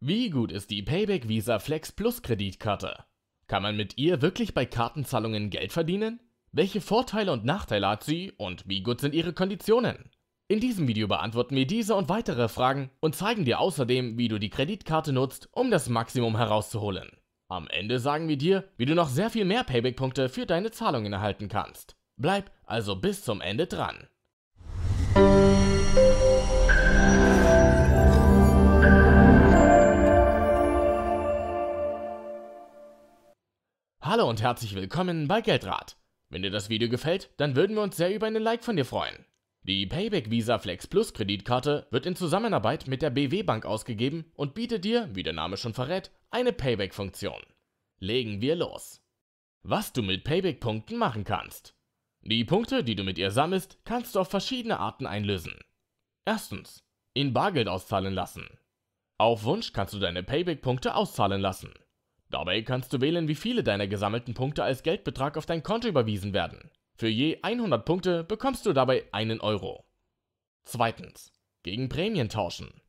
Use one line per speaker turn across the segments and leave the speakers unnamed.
Wie gut ist die Payback Visa Flex Plus Kreditkarte? Kann man mit ihr wirklich bei Kartenzahlungen Geld verdienen? Welche Vorteile und Nachteile hat sie und wie gut sind ihre Konditionen? In diesem Video beantworten wir diese und weitere Fragen und zeigen dir außerdem, wie du die Kreditkarte nutzt, um das Maximum herauszuholen. Am Ende sagen wir dir, wie du noch sehr viel mehr Payback-Punkte für deine Zahlungen erhalten kannst. Bleib also bis zum Ende dran. Hallo und herzlich willkommen bei Geldrat. Wenn dir das Video gefällt, dann würden wir uns sehr über einen Like von dir freuen. Die Payback Visa Flex Plus Kreditkarte wird in Zusammenarbeit mit der BW Bank ausgegeben und bietet dir, wie der Name schon verrät, eine Payback-Funktion. Legen wir los. Was du mit Payback-Punkten machen kannst. Die Punkte, die du mit ihr sammelst, kannst du auf verschiedene Arten einlösen. Erstens, in Bargeld auszahlen lassen. Auf Wunsch kannst du deine Payback-Punkte auszahlen lassen. Dabei kannst du wählen, wie viele deiner gesammelten Punkte als Geldbetrag auf dein Konto überwiesen werden. Für je 100 Punkte bekommst du dabei einen Euro. Zweitens. Gegen Prämien tauschen.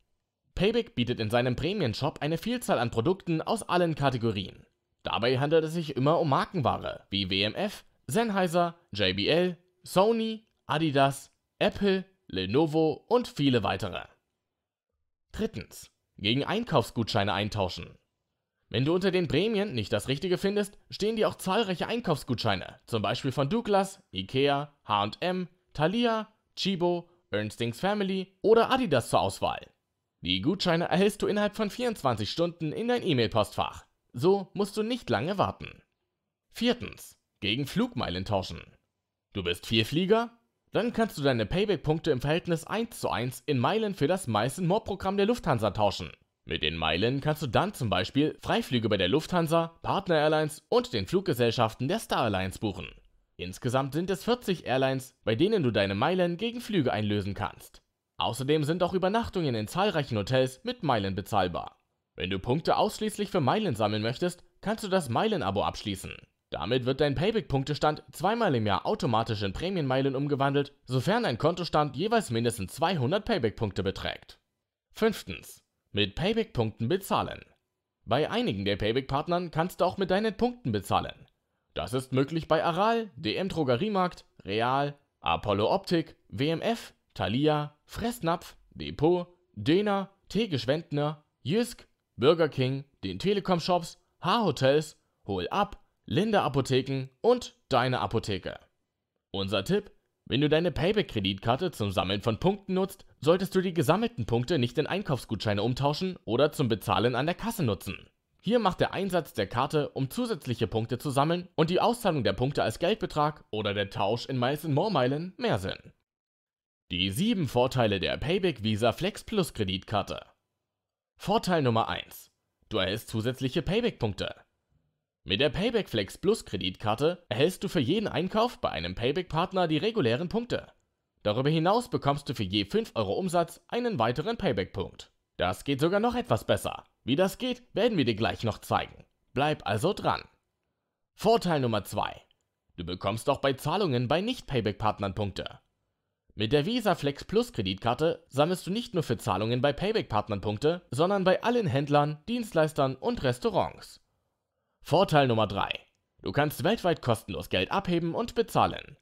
Payback bietet in seinem Prämienshop eine Vielzahl an Produkten aus allen Kategorien. Dabei handelt es sich immer um Markenware wie WMF, Sennheiser, JBL, Sony, Adidas, Apple, Lenovo und viele weitere. Drittens. Gegen Einkaufsgutscheine eintauschen. Wenn du unter den Prämien nicht das Richtige findest, stehen dir auch zahlreiche Einkaufsgutscheine, zum Beispiel von Douglas, Ikea, H&M, Thalia, Chibo, Ernstings Family oder Adidas zur Auswahl. Die Gutscheine erhältst du innerhalb von 24 Stunden in dein E-Mail-Postfach. So musst du nicht lange warten. Viertens. Gegen Flugmeilen tauschen. Du bist Vierflieger? Dann kannst du deine Payback-Punkte im Verhältnis 1 zu 1 in Meilen für das Miles More-Programm der Lufthansa tauschen. Mit den Meilen kannst du dann zum Beispiel Freiflüge bei der Lufthansa, Partner Airlines und den Fluggesellschaften der Star Alliance buchen. Insgesamt sind es 40 Airlines, bei denen du deine Meilen gegen Flüge einlösen kannst. Außerdem sind auch Übernachtungen in zahlreichen Hotels mit Meilen bezahlbar. Wenn du Punkte ausschließlich für Meilen sammeln möchtest, kannst du das Meilen-Abo abschließen. Damit wird dein Payback-Punktestand zweimal im Jahr automatisch in Prämienmeilen umgewandelt, sofern dein Kontostand jeweils mindestens 200 Payback-Punkte beträgt. Fünftens mit Payback-Punkten bezahlen. Bei einigen der Payback-Partnern kannst du auch mit deinen Punkten bezahlen. Das ist möglich bei Aral, DM Drogeriemarkt, Real, Apollo Optik, WMF, Thalia, Fressnapf, Depot, Dena, Tegisch Wendner, Jysk, Burger King, den Telekom Shops, H-Hotels, Hol ab, Linde Apotheken und Deine Apotheke. Unser Tipp, wenn du deine Payback-Kreditkarte zum Sammeln von Punkten nutzt, solltest du die gesammelten Punkte nicht in Einkaufsgutscheine umtauschen oder zum Bezahlen an der Kasse nutzen. Hier macht der Einsatz der Karte, um zusätzliche Punkte zu sammeln und die Auszahlung der Punkte als Geldbetrag oder der Tausch in Miles More Meilen mehr Sinn. Die 7 Vorteile der Payback Visa Flex Plus Kreditkarte. Vorteil Nummer 1. Du erhältst zusätzliche Payback-Punkte. Mit der Payback Flex Plus Kreditkarte erhältst du für jeden Einkauf bei einem Payback-Partner die regulären Punkte. Darüber hinaus bekommst du für je 5 Euro Umsatz einen weiteren Payback-Punkt. Das geht sogar noch etwas besser. Wie das geht, werden wir dir gleich noch zeigen. Bleib also dran. Vorteil Nummer 2. Du bekommst auch bei Zahlungen bei Nicht-Payback-Partnern Punkte. Mit der Visa Flex Plus Kreditkarte sammelst du nicht nur für Zahlungen bei Payback-Partnern Punkte, sondern bei allen Händlern, Dienstleistern und Restaurants. Vorteil Nummer 3. Du kannst weltweit kostenlos Geld abheben und bezahlen.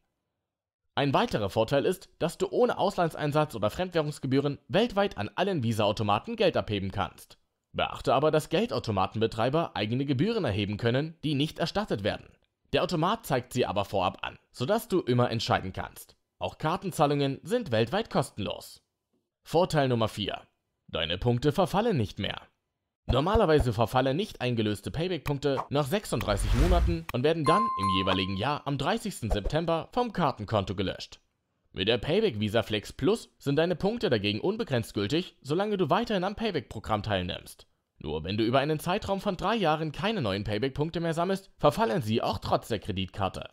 Ein weiterer Vorteil ist, dass du ohne Auslandseinsatz oder Fremdwährungsgebühren weltweit an allen Visa-Automaten Geld abheben kannst. Beachte aber, dass Geldautomatenbetreiber eigene Gebühren erheben können, die nicht erstattet werden. Der Automat zeigt sie aber vorab an, sodass du immer entscheiden kannst. Auch Kartenzahlungen sind weltweit kostenlos. Vorteil Nummer 4. Deine Punkte verfallen nicht mehr. Normalerweise verfallen nicht eingelöste Payback-Punkte nach 36 Monaten und werden dann im jeweiligen Jahr am 30. September vom Kartenkonto gelöscht. Mit der Payback Visa Flex Plus sind deine Punkte dagegen unbegrenzt gültig, solange du weiterhin am Payback-Programm teilnimmst. Nur wenn du über einen Zeitraum von drei Jahren keine neuen Payback-Punkte mehr sammelst, verfallen sie auch trotz der Kreditkarte.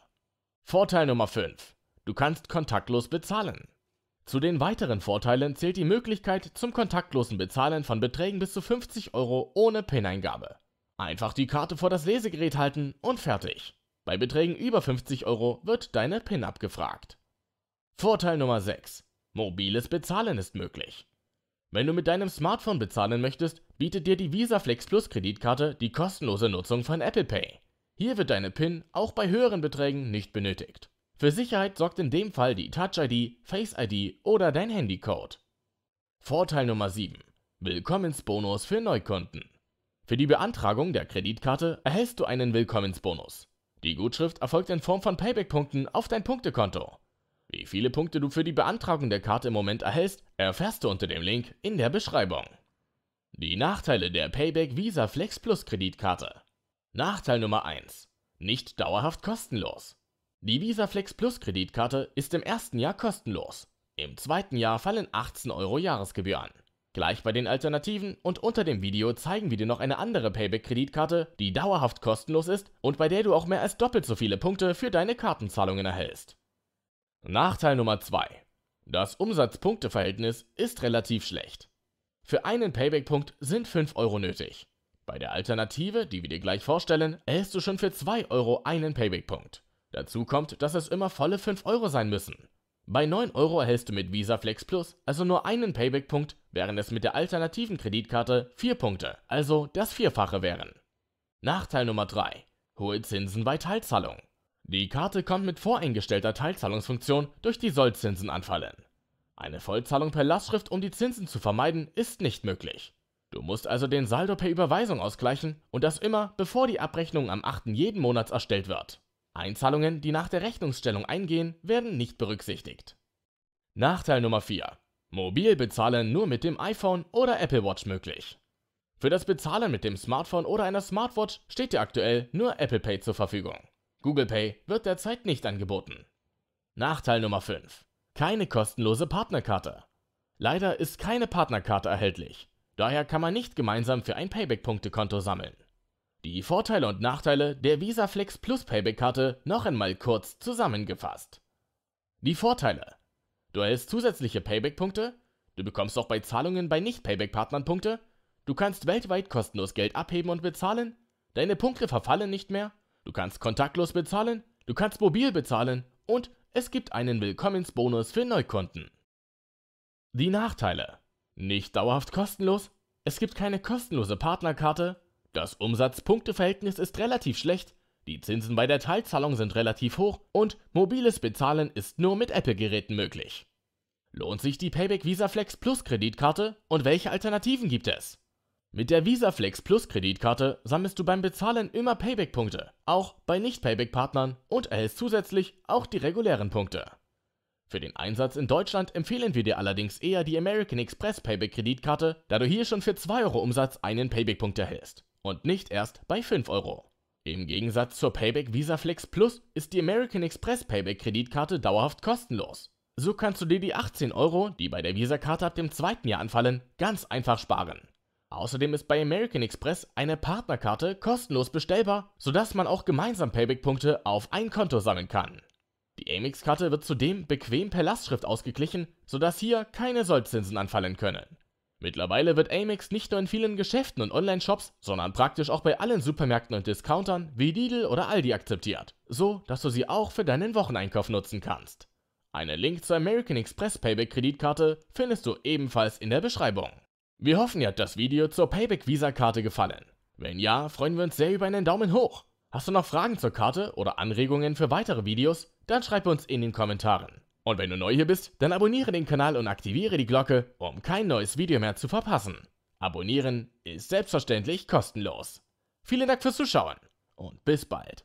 Vorteil Nummer 5. Du kannst kontaktlos bezahlen. Zu den weiteren Vorteilen zählt die Möglichkeit zum kontaktlosen Bezahlen von Beträgen bis zu 50 Euro ohne PIN-Eingabe. Einfach die Karte vor das Lesegerät halten und fertig. Bei Beträgen über 50 Euro wird deine PIN abgefragt. Vorteil Nummer 6. Mobiles Bezahlen ist möglich. Wenn du mit deinem Smartphone bezahlen möchtest, bietet dir die Visa Flex Plus Kreditkarte die kostenlose Nutzung von Apple Pay. Hier wird deine PIN auch bei höheren Beträgen nicht benötigt. Für Sicherheit sorgt in dem Fall die Touch-ID, Face-ID oder dein Handycode. Vorteil Nummer 7. Willkommensbonus für Neukunden. Für die Beantragung der Kreditkarte erhältst du einen Willkommensbonus. Die Gutschrift erfolgt in Form von Payback-Punkten auf dein Punktekonto. Wie viele Punkte du für die Beantragung der Karte im Moment erhältst, erfährst du unter dem Link in der Beschreibung. Die Nachteile der Payback Visa Flex Plus Kreditkarte. Nachteil Nummer 1. Nicht dauerhaft kostenlos. Die Visa Flex Plus Kreditkarte ist im ersten Jahr kostenlos. Im zweiten Jahr fallen 18 Euro Jahresgebühr an. Gleich bei den Alternativen und unter dem Video zeigen wir dir noch eine andere Payback-Kreditkarte, die dauerhaft kostenlos ist und bei der du auch mehr als doppelt so viele Punkte für deine Kartenzahlungen erhältst. Nachteil Nummer 2. Das Umsatzpunkteverhältnis ist relativ schlecht. Für einen Payback-Punkt sind 5 Euro nötig. Bei der Alternative, die wir dir gleich vorstellen, erhältst du schon für 2 Euro einen Payback-Punkt. Dazu kommt, dass es immer volle 5 Euro sein müssen. Bei 9 Euro erhältst du mit Visa Flex Plus also nur einen Payback-Punkt, während es mit der alternativen Kreditkarte 4 Punkte, also das Vierfache wären. Nachteil Nummer 3. Hohe Zinsen bei Teilzahlung. Die Karte kommt mit voreingestellter Teilzahlungsfunktion, durch die Sollzinsen anfallen. Eine Vollzahlung per Lastschrift, um die Zinsen zu vermeiden, ist nicht möglich. Du musst also den Saldo per Überweisung ausgleichen und das immer, bevor die Abrechnung am 8. jeden Monats erstellt wird. Einzahlungen, die nach der Rechnungsstellung eingehen, werden nicht berücksichtigt. Nachteil Nummer 4. Mobil bezahlen nur mit dem iPhone oder Apple Watch möglich. Für das Bezahlen mit dem Smartphone oder einer Smartwatch steht dir aktuell nur Apple Pay zur Verfügung. Google Pay wird derzeit nicht angeboten. Nachteil Nummer 5. Keine kostenlose Partnerkarte. Leider ist keine Partnerkarte erhältlich. Daher kann man nicht gemeinsam für ein payback punkte konto sammeln. Die Vorteile und Nachteile der Visaflex Plus Payback-Karte noch einmal kurz zusammengefasst. Die Vorteile. Du erhältst zusätzliche Payback-Punkte, du bekommst auch bei Zahlungen bei Nicht-Payback-Partnern Punkte, du kannst weltweit kostenlos Geld abheben und bezahlen, deine Punkte verfallen nicht mehr, du kannst kontaktlos bezahlen, du kannst mobil bezahlen und es gibt einen Willkommensbonus für Neukunden. Die Nachteile. Nicht dauerhaft kostenlos, es gibt keine kostenlose Partnerkarte, das Umsatz-Punkte-Verhältnis ist relativ schlecht, die Zinsen bei der Teilzahlung sind relativ hoch und mobiles Bezahlen ist nur mit Apple-Geräten möglich. Lohnt sich die Payback Visa Flex Plus Kreditkarte und welche Alternativen gibt es? Mit der Visa Flex Plus Kreditkarte sammelst du beim Bezahlen immer Payback-Punkte, auch bei Nicht-Payback-Partnern und erhältst zusätzlich auch die regulären Punkte. Für den Einsatz in Deutschland empfehlen wir dir allerdings eher die American Express Payback Kreditkarte, da du hier schon für 2 Euro Umsatz einen Payback-Punkt erhältst und nicht erst bei 5 Euro. Im Gegensatz zur Payback Visa Flex Plus ist die American Express Payback Kreditkarte dauerhaft kostenlos. So kannst du dir die 18 Euro, die bei der Visa-Karte ab dem zweiten Jahr anfallen, ganz einfach sparen. Außerdem ist bei American Express eine Partnerkarte kostenlos bestellbar, sodass man auch gemeinsam Payback-Punkte auf ein Konto sammeln kann. Die Amex-Karte wird zudem bequem per Lastschrift ausgeglichen, sodass hier keine Sollzinsen anfallen können. Mittlerweile wird Amex nicht nur in vielen Geschäften und Online-Shops, sondern praktisch auch bei allen Supermärkten und Discountern wie Lidl oder Aldi akzeptiert, so dass du sie auch für deinen Wocheneinkauf nutzen kannst. Einen Link zur American Express Payback Kreditkarte findest du ebenfalls in der Beschreibung. Wir hoffen, dir hat das Video zur Payback Visa Karte gefallen. Wenn ja, freuen wir uns sehr über einen Daumen hoch. Hast du noch Fragen zur Karte oder Anregungen für weitere Videos? Dann schreib uns in den Kommentaren. Und wenn du neu hier bist, dann abonniere den Kanal und aktiviere die Glocke, um kein neues Video mehr zu verpassen. Abonnieren ist selbstverständlich kostenlos. Vielen Dank fürs Zuschauen und bis bald.